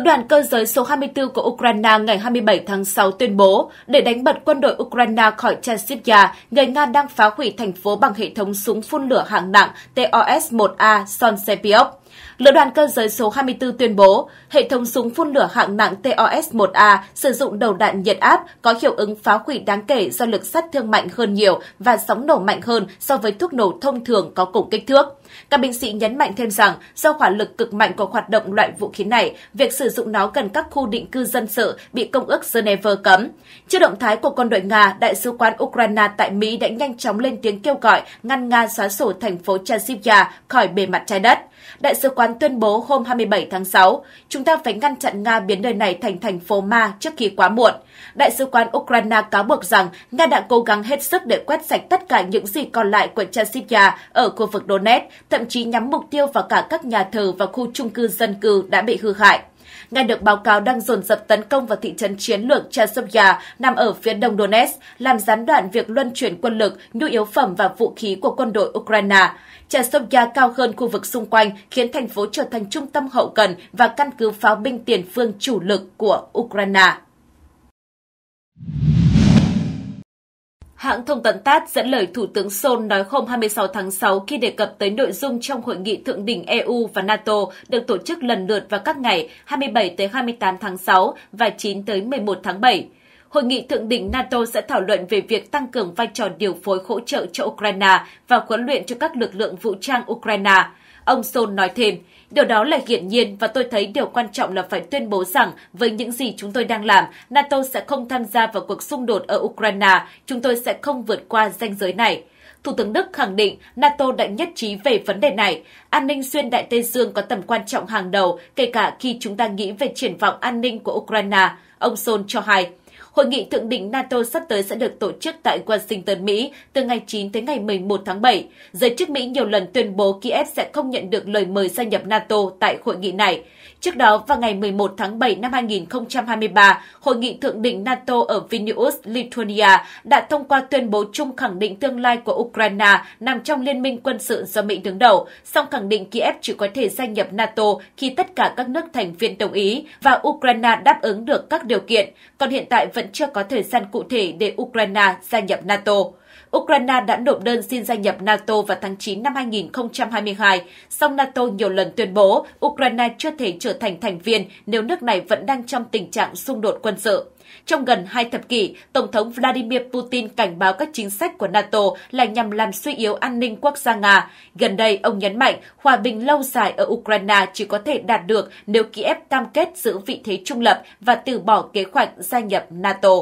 đoàn cơ giới số 24 của Ukraine ngày 27 tháng 6 tuyên bố để đánh bật quân đội Ukraine khỏi chasiv người Nga đang phá hủy thành phố bằng hệ thống súng phun lửa hạng nặng TOS-1A Sonsepiok. Lữ đoàn cơ giới số 24 tuyên bố, hệ thống súng phun lửa hạng nặng TOS-1A sử dụng đầu đạn nhiệt áp có hiệu ứng phá hủy đáng kể do lực sát thương mạnh hơn nhiều và sóng nổ mạnh hơn so với thuốc nổ thông thường có cùng kích thước. Các binh sĩ nhấn mạnh thêm rằng, do hỏa lực cực mạnh của hoạt động loại vũ khí này, việc sử dụng nó cần các khu định cư dân sự bị Công ước Geneva cấm. Trước động thái của quân đội Nga, Đại sứ quán Ukraine tại Mỹ đã nhanh chóng lên tiếng kêu gọi ngăn Nga xóa sổ thành phố Chasiv khỏi bề mặt trái đất. Đại sứ quán Loan tuyên bố hôm 27 tháng 6, chúng ta phải ngăn chặn Nga biến nơi này thành thành phố ma trước khi quá muộn. Đại sứ quán Ukraine cáo buộc rằng Nga đã cố gắng hết sức để quét sạch tất cả những gì còn lại của Chasivya ở khu vực Donetsk, thậm chí nhắm mục tiêu vào cả các nhà thờ và khu chung cư dân cư đã bị hư hại. Nghe được báo cáo đang dồn dập tấn công vào thị trấn chiến lược Chasovya nằm ở phía đông Donetsk, làm gián đoạn việc luân chuyển quân lực, nhu yếu phẩm và vũ khí của quân đội Ukraine. Chasovya cao hơn khu vực xung quanh khiến thành phố trở thành trung tâm hậu cần và căn cứ pháo binh tiền phương chủ lực của Ukraine. Hãng thông tấn TASS dẫn lời Thủ tướng Sol nói hôm 26 tháng 6 khi đề cập tới nội dung trong hội nghị thượng đỉnh EU và NATO được tổ chức lần lượt vào các ngày 27 tới 28 tháng 6 và 9 tới 11 tháng 7 hội nghị thượng đỉnh NATO sẽ thảo luận về việc tăng cường vai trò điều phối hỗ trợ cho Ukraine và huấn luyện cho các lực lượng vũ trang Ukraine. Ông Sol nói thêm, điều đó là hiển nhiên và tôi thấy điều quan trọng là phải tuyên bố rằng với những gì chúng tôi đang làm, NATO sẽ không tham gia vào cuộc xung đột ở Ukraine, chúng tôi sẽ không vượt qua ranh giới này. Thủ tướng Đức khẳng định NATO đã nhất trí về vấn đề này. An ninh xuyên Đại Tây Dương có tầm quan trọng hàng đầu, kể cả khi chúng ta nghĩ về triển vọng an ninh của Ukraine, ông Sol cho hay. Hội nghị thượng đỉnh NATO sắp tới sẽ được tổ chức tại Washington, Mỹ từ ngày 9 tới ngày 11 tháng 7. Giới chức Mỹ nhiều lần tuyên bố Kiev sẽ không nhận được lời mời gia nhập NATO tại hội nghị này. Trước đó, vào ngày 11 tháng 7 năm 2023, Hội nghị Thượng đỉnh NATO ở Vilnius, Lithuania đã thông qua tuyên bố chung khẳng định tương lai của Ukraine nằm trong liên minh quân sự do Mỹ đứng đầu, song khẳng định Kiev chỉ có thể gia nhập NATO khi tất cả các nước thành viên đồng ý và Ukraine đáp ứng được các điều kiện, còn hiện tại vẫn chưa có thời gian cụ thể để Ukraine gia nhập NATO. Ukraine đã nộp đơn xin gia nhập NATO vào tháng 9 năm 2022, song NATO nhiều lần tuyên bố Ukraine chưa thể trở thành thành viên nếu nước này vẫn đang trong tình trạng xung đột quân sự. Trong gần hai thập kỷ, Tổng thống Vladimir Putin cảnh báo các chính sách của NATO là nhằm làm suy yếu an ninh quốc gia Nga. Gần đây, ông nhấn mạnh hòa bình lâu dài ở Ukraine chỉ có thể đạt được nếu Kiev cam kết giữ vị thế trung lập và từ bỏ kế hoạch gia nhập NATO.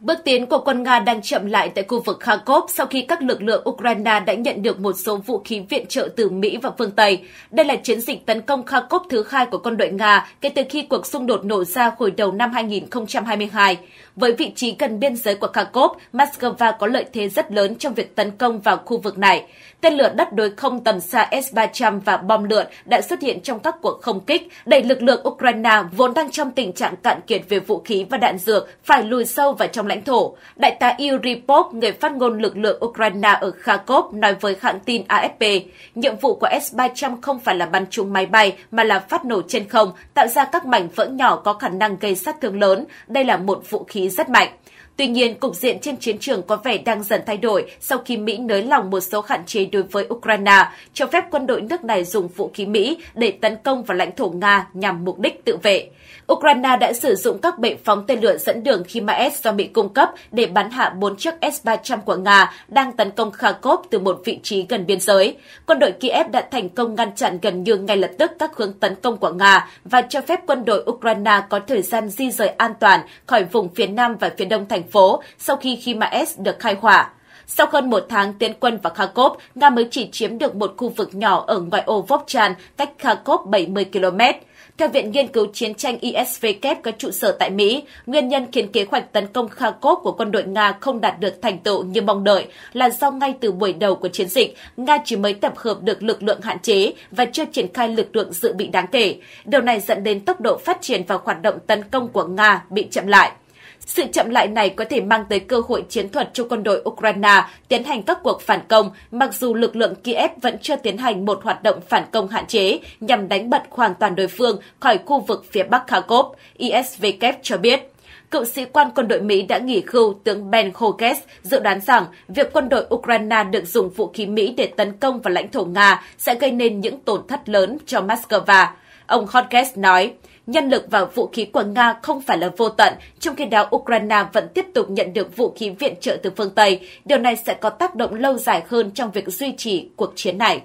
Bước tiến của quân Nga đang chậm lại tại khu vực Kharkov sau khi các lực lượng Ukraine đã nhận được một số vũ khí viện trợ từ Mỹ và phương Tây. Đây là chiến dịch tấn công Kharkov thứ hai của quân đội Nga kể từ khi cuộc xung đột nổ ra hồi đầu năm 2022. Với vị trí gần biên giới của Kharkov, Moscow có lợi thế rất lớn trong việc tấn công vào khu vực này. Tên lửa đất đối không tầm xa S-300 và bom lượn đã xuất hiện trong các cuộc không kích, đẩy lực lượng Ukraine vốn đang trong tình trạng cạn kiệt về vũ khí và đạn dược phải lùi sâu vào trong lãnh thổ. Đại tá Yuri Pop, người phát ngôn lực lượng Ukraine ở Kharkov, nói với hãng tin AFP, nhiệm vụ của S-300 không phải là bắn trúng máy bay mà là phát nổ trên không, tạo ra các mảnh vỡ nhỏ có khả năng gây sát thương lớn. Đây là một vũ khí rất mạnh. Tuy nhiên, cục diện trên chiến trường có vẻ đang dần thay đổi sau khi Mỹ nới lỏng một số hạn chế đối với Ukraine, cho phép quân đội nước này dùng vũ khí Mỹ để tấn công vào lãnh thổ Nga nhằm mục đích tự vệ. Ukraine đã sử dụng các bệ phóng tên lửa dẫn đường HIMARS do Mỹ cung cấp để bắn hạ 4 chiếc S-300 của Nga đang tấn công Kharkov từ một vị trí gần biên giới. Quân đội Kiev đã thành công ngăn chặn gần như ngay lập tức các hướng tấn công của Nga và cho phép quân đội Ukraine có thời gian di rời an toàn khỏi vùng phía nam và phía đông thành phố sau khi Khimaes được khai hỏa. Sau hơn một tháng tiến quân vào Kharkov, Nga mới chỉ chiếm được một khu vực nhỏ ở ngoại ô Vovchan, cách Kharkov 70 km. Theo Viện Nghiên cứu Chiến tranh ISVK có trụ sở tại Mỹ, nguyên nhân khiến kế hoạch tấn công Kharkov của quân đội Nga không đạt được thành tựu như mong đợi là do ngay từ buổi đầu của chiến dịch, Nga chỉ mới tập hợp được lực lượng hạn chế và chưa triển khai lực lượng dự bị đáng kể. Điều này dẫn đến tốc độ phát triển và hoạt động tấn công của Nga bị chậm lại. Sự chậm lại này có thể mang tới cơ hội chiến thuật cho quân đội Ukraine tiến hành các cuộc phản công, mặc dù lực lượng Kiev vẫn chưa tiến hành một hoạt động phản công hạn chế nhằm đánh bật hoàn toàn đối phương khỏi khu vực phía Bắc Kharkov, ISVK cho biết cựu sĩ quan quân đội Mỹ đã nghỉ hưu tướng Ben Hokes dự đoán rằng việc quân đội Ukraine được dùng vũ khí Mỹ để tấn công vào lãnh thổ Nga sẽ gây nên những tổn thất lớn cho Moscow. Ông Hokes nói, Nhân lực và vũ khí của Nga không phải là vô tận, trong khi đó Ukraine vẫn tiếp tục nhận được vũ khí viện trợ từ phương Tây. Điều này sẽ có tác động lâu dài hơn trong việc duy trì cuộc chiến này.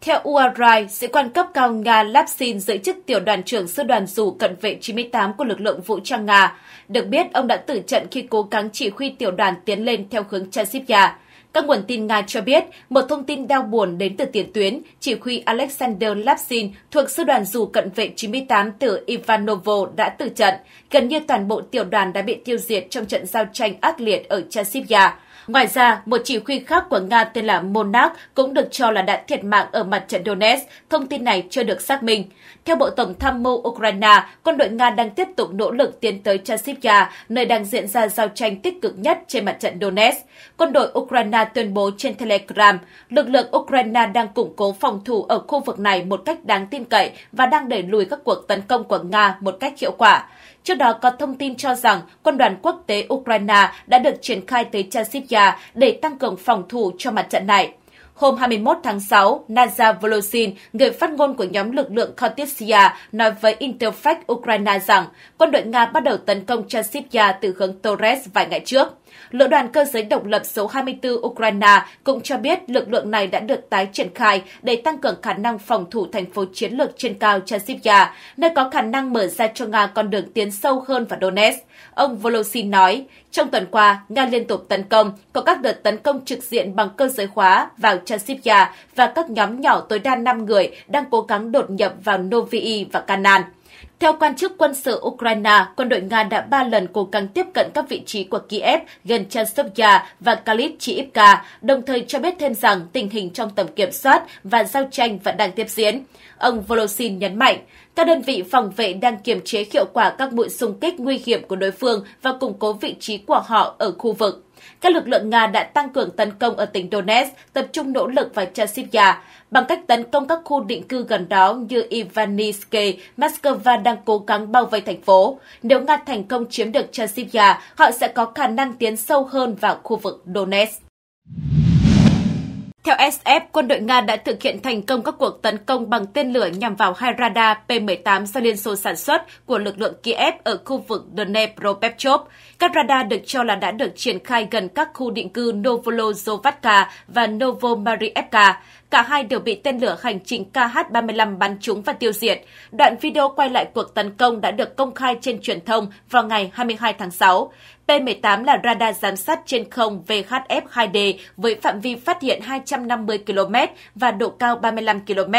Theo URI, sĩ quan cấp cao Nga Lapsin giữ chức tiểu đoàn trưởng sư đoàn dù cận vệ 98 của lực lượng vũ trang Nga. Được biết, ông đã tử trận khi cố gắng chỉ huy tiểu đoàn tiến lên theo hướng Chasivya. Các nguồn tin Nga cho biết, một thông tin đau buồn đến từ tiền tuyến, chỉ huy Alexander Lapsin thuộc sư đoàn dù cận vệ 98 từ Ivanovo đã tử trận. Gần như toàn bộ tiểu đoàn đã bị tiêu diệt trong trận giao tranh ác liệt ở Chasivya. Ngoài ra, một chỉ huy khác của Nga tên là monak cũng được cho là đã thiệt mạng ở mặt trận Donetsk. Thông tin này chưa được xác minh. Theo Bộ Tổng tham mưu Ukraine, quân đội Nga đang tiếp tục nỗ lực tiến tới Chasivya, nơi đang diễn ra giao tranh tích cực nhất trên mặt trận Donetsk. Quân đội Ukraine tuyên bố trên Telegram, lực lượng Ukraine đang củng cố phòng thủ ở khu vực này một cách đáng tin cậy và đang đẩy lùi các cuộc tấn công của Nga một cách hiệu quả. Trước đó có thông tin cho rằng quân đoàn quốc tế Ukraine đã được triển khai tới Chasivya để tăng cường phòng thủ cho mặt trận này. Hôm 21 tháng 6, Naza volosin người phát ngôn của nhóm lực lượng Khotitsia, nói với Interfax Ukraine rằng quân đội Nga bắt đầu tấn công Chasivya từ hướng Torres vài ngày trước. Lữ đoàn cơ giới độc lập số 24 Ukraine cũng cho biết lực lượng này đã được tái triển khai để tăng cường khả năng phòng thủ thành phố chiến lược trên cao Chasivya, nơi có khả năng mở ra cho Nga con đường tiến sâu hơn vào Donetsk. Ông Volosin nói, trong tuần qua, Nga liên tục tấn công, có các đợt tấn công trực diện bằng cơ giới hóa vào Chasivya và các nhóm nhỏ tối đa 5 người đang cố gắng đột nhập vào Novi và Kanan. Theo quan chức quân sự Ukraine, quân đội Nga đã ba lần cố gắng tiếp cận các vị trí của Kiev gần Chastovya và Kalitschiivka, đồng thời cho biết thêm rằng tình hình trong tầm kiểm soát và giao tranh vẫn đang tiếp diễn. Ông Volosin nhấn mạnh, các đơn vị phòng vệ đang kiềm chế hiệu quả các mũi xung kích nguy hiểm của đối phương và củng cố vị trí của họ ở khu vực. Các lực lượng Nga đã tăng cường tấn công ở tỉnh Donetsk, tập trung nỗ lực vào chasiv bằng cách tấn công các khu định cư gần đó như Ivanivske, Moscow đang cố gắng bao vây thành phố. Nếu Nga thành công chiếm được chasiv họ sẽ có khả năng tiến sâu hơn vào khu vực Donetsk. Theo SF, quân đội Nga đã thực hiện thành công các cuộc tấn công bằng tên lửa nhằm vào hai radar P-18 do Liên Xô sản xuất của lực lượng Kiev ở khu vực Dnepropetrovsk. Các radar được cho là đã được triển khai gần các khu định cư Novolozovatka và Novomarievka. Cả hai đều bị tên lửa hành trình KH-35 bắn trúng và tiêu diệt. Đoạn video quay lại cuộc tấn công đã được công khai trên truyền thông vào ngày 22 tháng 6. P-18 là radar giám sát trên không VHF-2D với phạm vi phát hiện 250 km và độ cao 35 km.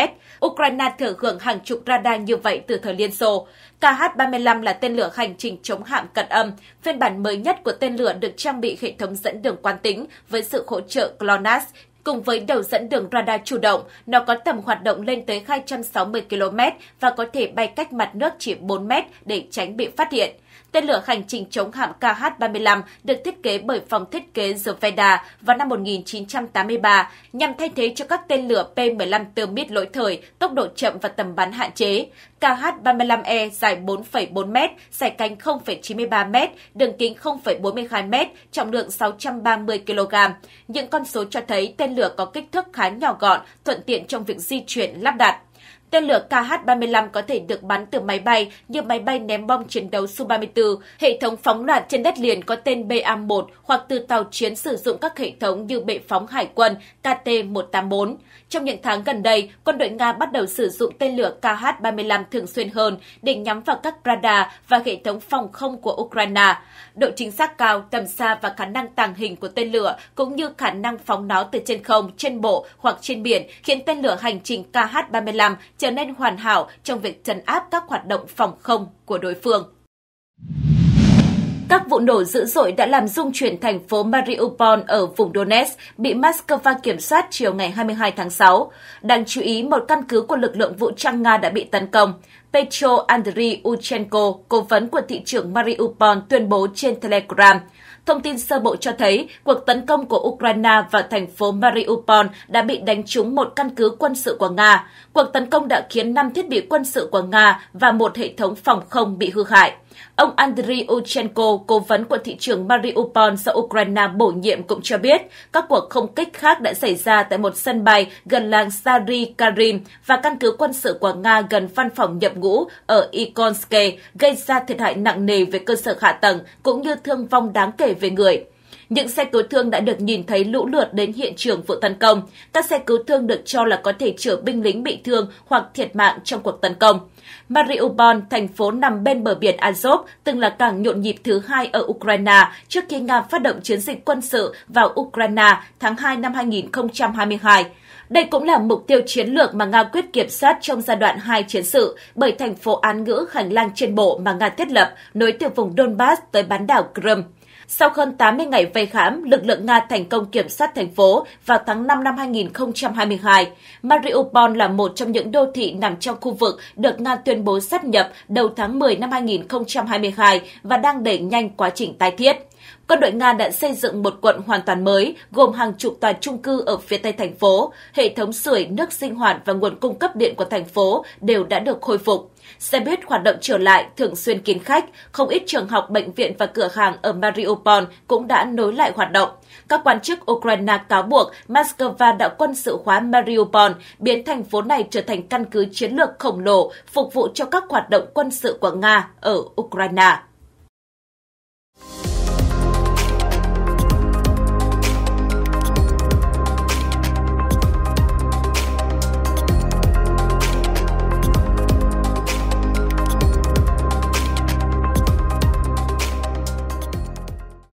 Ukraine thừa hưởng hàng chục radar như vậy từ thời Liên Xô. KH-35 là tên lửa hành trình chống hạm cận âm. Phiên bản mới nhất của tên lửa được trang bị hệ thống dẫn đường quan tính với sự hỗ trợ GLONASS, Cùng với đầu dẫn đường radar chủ động, nó có tầm hoạt động lên tới 260 km và có thể bay cách mặt nước chỉ 4 mét để tránh bị phát hiện. Tên lửa hành trình chống hạm KH-35 được thiết kế bởi phòng thiết kế Zveda vào năm 1983 nhằm thay thế cho các tên lửa P-15 Termit lỗi thời, tốc độ chậm và tầm bắn hạn chế. KH-35E dài 4,4m, dài cánh 0,93m, đường kính 0,42m, trọng lượng 630 kg. Những con số cho thấy tên lửa có kích thước khá nhỏ gọn, thuận tiện trong việc di chuyển lắp đặt. Tên lửa KH-35 có thể được bắn từ máy bay như máy bay ném bom chiến đấu Su-34, hệ thống phóng loạt trên đất liền có tên BA-1 hoặc từ tàu chiến sử dụng các hệ thống như bệ phóng hải quân KT-184. Trong những tháng gần đây, quân đội Nga bắt đầu sử dụng tên lửa KH-35 thường xuyên hơn để nhắm vào các radar và hệ thống phòng không của Ukraine. Độ chính xác cao, tầm xa và khả năng tàng hình của tên lửa cũng như khả năng phóng nó từ trên không, trên bộ hoặc trên biển khiến tên lửa hành trình KH-35 trở nên hoàn hảo trong việc trấn áp các hoạt động phòng không của đối phương. Các vụ nổ dữ dội đã làm rung chuyển thành phố Mariupol ở vùng Donetsk bị Moscow kiểm soát chiều ngày 22 tháng 6. Đáng chú ý, một căn cứ của lực lượng vũ trang Nga đã bị tấn công. Petro Andriy Uchenko, cố vấn của thị trưởng Mariupol, tuyên bố trên Telegram – Thông tin sơ bộ cho thấy cuộc tấn công của Ukraine vào thành phố Mariupol đã bị đánh trúng một căn cứ quân sự của Nga. Cuộc tấn công đã khiến 5 thiết bị quân sự của Nga và một hệ thống phòng không bị hư hại. Ông Andriy Uchenko, cố vấn của thị trường Mariupol do Ukraine bổ nhiệm cũng cho biết các cuộc không kích khác đã xảy ra tại một sân bay gần làng Sari Karim và căn cứ quân sự của Nga gần văn phòng nhập ngũ ở Ikonske, gây ra thiệt hại nặng nề về cơ sở hạ tầng cũng như thương vong đáng kể về người. Những xe cứu thương đã được nhìn thấy lũ lượt đến hiện trường vụ tấn công. Các xe cứu thương được cho là có thể chở binh lính bị thương hoặc thiệt mạng trong cuộc tấn công. Mariupol, thành phố nằm bên bờ biển Azov, từng là cảng nhộn nhịp thứ hai ở Ukraine trước khi Nga phát động chiến dịch quân sự vào Ukraine tháng 2 năm 2022. Đây cũng là mục tiêu chiến lược mà Nga quyết kiểm soát trong giai đoạn hai chiến sự bởi thành phố Án ngữ hành lang trên bộ mà Nga thiết lập nối từ vùng Donbass tới bán đảo Crimea. Sau hơn 80 ngày vây khám, lực lượng Nga thành công kiểm soát thành phố vào tháng 5 năm 2022. Mariupol là một trong những đô thị nằm trong khu vực được Nga tuyên bố sáp nhập đầu tháng 10 năm 2022 và đang đẩy nhanh quá trình tái thiết. Quân đội Nga đã xây dựng một quận hoàn toàn mới, gồm hàng chục tòa trung cư ở phía tây thành phố. Hệ thống sưởi, nước sinh hoạt và nguồn cung cấp điện của thành phố đều đã được khôi phục. Xe buýt hoạt động trở lại, thường xuyên kín khách. Không ít trường học, bệnh viện và cửa hàng ở Mariupol cũng đã nối lại hoạt động. Các quan chức Ukraine cáo buộc Moscow đã quân sự hóa Mariupol, biến thành phố này trở thành căn cứ chiến lược khổng lồ, phục vụ cho các hoạt động quân sự của Nga ở Ukraine.